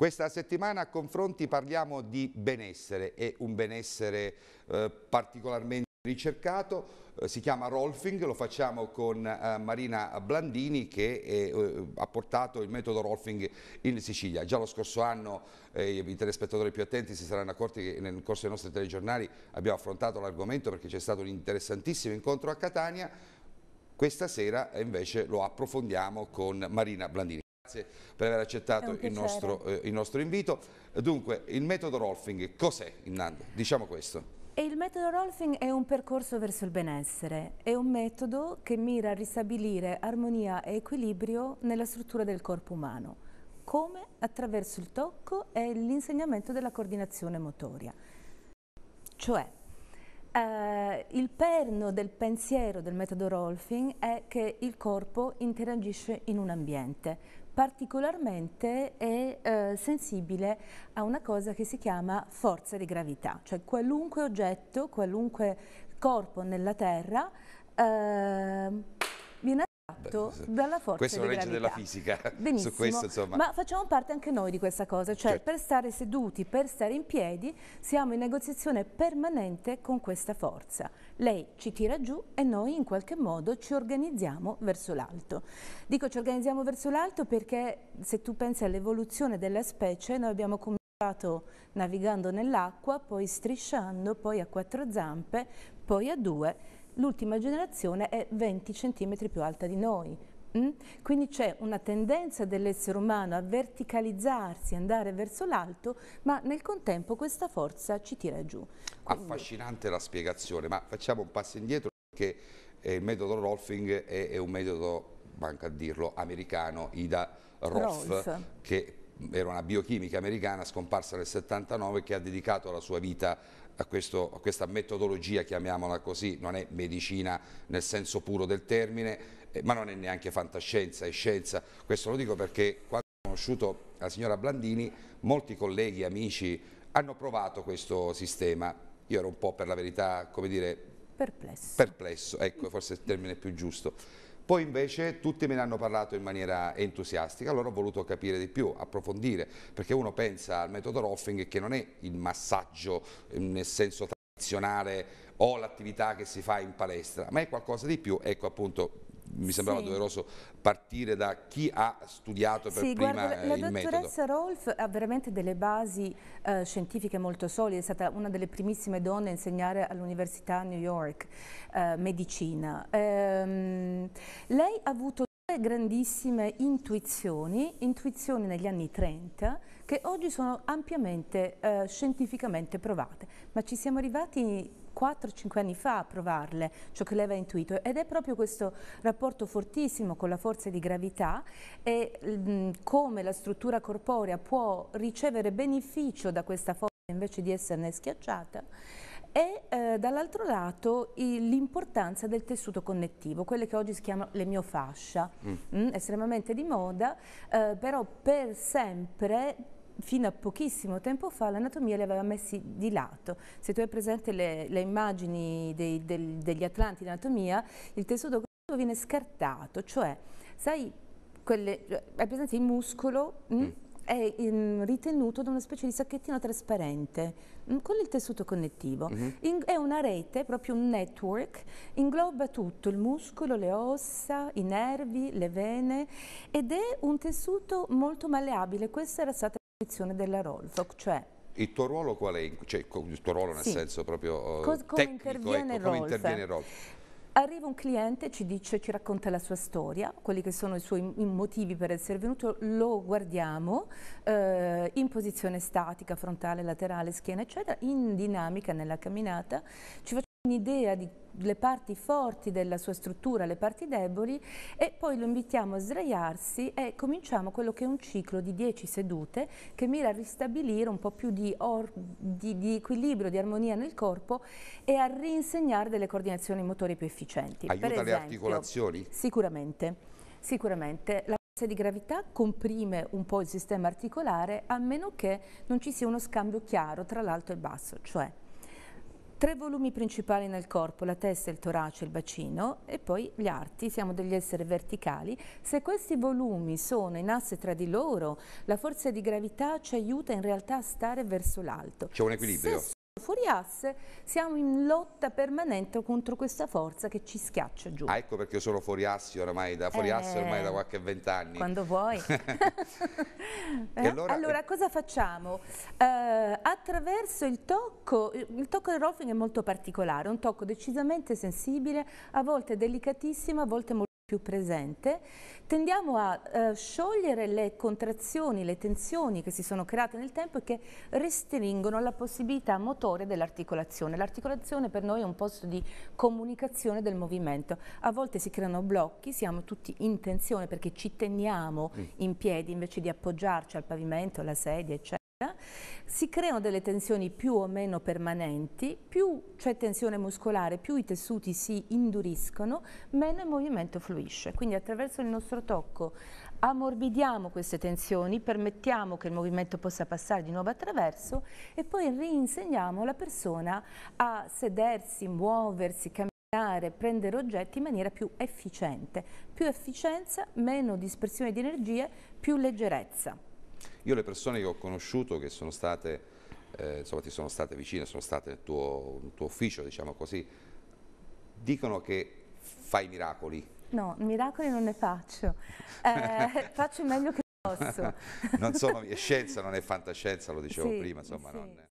Questa settimana a confronti parliamo di benessere e un benessere eh, particolarmente ricercato, eh, si chiama Rolfing, lo facciamo con uh, Marina Blandini che è, uh, eh, ha portato il metodo Rolfing in Sicilia. Già lo scorso anno eh, i telespettatori più attenti si saranno accorti che nel corso dei nostri telegiornali abbiamo affrontato l'argomento perché c'è stato un interessantissimo incontro a Catania, questa sera invece lo approfondiamo con Marina Blandini. Grazie per aver accettato il nostro, eh, il nostro invito. Dunque, il metodo Rolfing cos'è, Innando? Diciamo questo. E il metodo Rolfing è un percorso verso il benessere, è un metodo che mira a ristabilire armonia e equilibrio nella struttura del corpo umano, come attraverso il tocco e l'insegnamento della coordinazione motoria. Cioè, eh, il perno del pensiero del metodo Rolfing è che il corpo interagisce in un ambiente, particolarmente è eh, sensibile a una cosa che si chiama forza di gravità, cioè qualunque oggetto, qualunque corpo nella Terra eh, Esatto, dalla forza questa è una legge della fisica Benissimo. su questo insomma ma facciamo parte anche noi di questa cosa cioè certo. per stare seduti per stare in piedi siamo in negoziazione permanente con questa forza lei ci tira giù e noi in qualche modo ci organizziamo verso l'alto dico ci organizziamo verso l'alto perché se tu pensi all'evoluzione della specie noi abbiamo cominciato navigando nell'acqua, poi strisciando, poi a quattro zampe, poi a due l'ultima generazione è 20 cm più alta di noi. Mm? Quindi c'è una tendenza dell'essere umano a verticalizzarsi, andare verso l'alto, ma nel contempo questa forza ci tira giù. Quindi... Affascinante la spiegazione, ma facciamo un passo indietro perché eh, il metodo Rolfing è, è un metodo, manca a dirlo, americano, Ida Roth, Rolf. che era una biochimica americana scomparsa nel 79 che ha dedicato la sua vita a, questo, a questa metodologia, chiamiamola così, non è medicina nel senso puro del termine, eh, ma non è neanche fantascienza, è scienza. Questo lo dico perché quando ho conosciuto la signora Blandini, molti colleghi, amici hanno provato questo sistema. Io ero un po' per la verità, come dire... Perplesso. Perplesso, ecco, forse è il termine più giusto. Poi invece tutti me ne hanno parlato in maniera entusiastica, allora ho voluto capire di più, approfondire, perché uno pensa al metodo Roffing che non è il massaggio eh, nel senso tradizionale o l'attività che si fa in palestra, ma è qualcosa di più, ecco appunto mi sembrava sì. doveroso partire da chi ha studiato per sì, prima guarda, la, la dottoressa Rolf ha veramente delle basi eh, scientifiche molto solide, è stata una delle primissime donne a insegnare all'Università New York eh, medicina. Ehm, lei ha avuto due grandissime intuizioni, intuizioni negli anni 30 che oggi sono ampiamente eh, scientificamente provate, ma ci siamo arrivati 4-5 anni fa a provarle, ciò che lei aveva intuito, ed è proprio questo rapporto fortissimo con la forza di gravità e mh, mm, come la struttura corporea può ricevere beneficio da questa forza invece di esserne schiacciata e eh, dall'altro lato l'importanza del tessuto connettivo, quelle che oggi si chiamano le miofascia, mm. Mm, estremamente di moda, eh, però per sempre fino a pochissimo tempo fa l'anatomia li aveva messi di lato. Se tu hai presente le, le immagini dei, del, degli atlanti di anatomia, il tessuto viene scartato, cioè, sai, quelle, hai presente il muscolo? Mm. mm. è mm, ritenuto da una specie di sacchettino trasparente mm, con il tessuto connettivo. Mm -hmm. in, è una rete, proprio un network, ingloba tutto, il muscolo, le ossa, i nervi, le vene ed è un tessuto molto malleabile. Questa era stata posizione della Rolf, cioè il tuo ruolo qual è? Cioè, il tuo ruolo nel sì. senso proprio oh, Co come tecnico, interviene ecco, come interviene Rolf? Arriva un cliente, ci dice, ci racconta la sua storia, quelli che sono i suoi motivi per essere venuto, lo guardiamo eh, in posizione statica, frontale, laterale, schiena, eccetera, in dinamica nella camminata, ci un'idea delle parti forti della sua struttura, le parti deboli e poi lo invitiamo a sdraiarsi e cominciamo quello che è un ciclo di 10 sedute che mira a ristabilire un po' più di, di, di, equilibrio, di armonia nel corpo e a reinsegnare delle coordinazioni motorie più efficienti. Aiuta esempio, le articolazioni? Sicuramente, sicuramente. La di gravità comprime un po' il sistema articolare a meno che non ci sia uno scambio chiaro tra l'alto e il basso, cioè Tre volumi principali nel corpo, la testa, il torace, il bacino e poi gli arti, siamo degli esseri verticali. Se questi volumi sono in asse tra di loro, la forza di gravità ci aiuta in realtà a stare verso l'alto. C'è un equilibrio. Se Fuori asse siamo in lotta permanente contro questa forza che ci schiaccia giù. Ah, ecco perché io sono fuori asse ormai, da, fuori eh, asse ormai da qualche vent'anni. Quando vuoi. eh? allora, allora, cosa facciamo? Uh, attraverso il tocco, il tocco del rolfing è molto particolare, un tocco decisamente sensibile, a volte delicatissimo, a volte molto più presente, tendiamo a eh, sciogliere le contrazioni, le tensioni che si sono create nel tempo e che restringono la possibilità motore dell'articolazione. L'articolazione per noi è un posto di comunicazione del movimento. A volte si creano blocchi, siamo tutti in tensione perché ci teniamo mm. in piedi invece di appoggiarci al pavimento, alla sedia, eccetera si creano delle tensioni più o meno permanenti, più c'è tensione muscolare, più i tessuti si induriscono, meno il movimento fluisce. Quindi attraverso il nostro tocco ammorbidiamo queste tensioni, permettiamo che il movimento possa passare di nuovo attraverso e poi reinsegniamo la persona a sedersi, muoversi, camminare prendere oggetti in maniera più efficiente. Più efficienza, meno dispersione di energie, più leggerezza. Io le persone che ho conosciuto che sono state, eh, insomma, ti sono state vicine, sono state nel tuo, nel tuo ufficio, diciamo così, dicono che fai miracoli. No, miracoli non ne faccio, eh, faccio meglio che posso. non sono scienza, non è fantascienza, lo dicevo sì, prima, insomma. Sì. Non...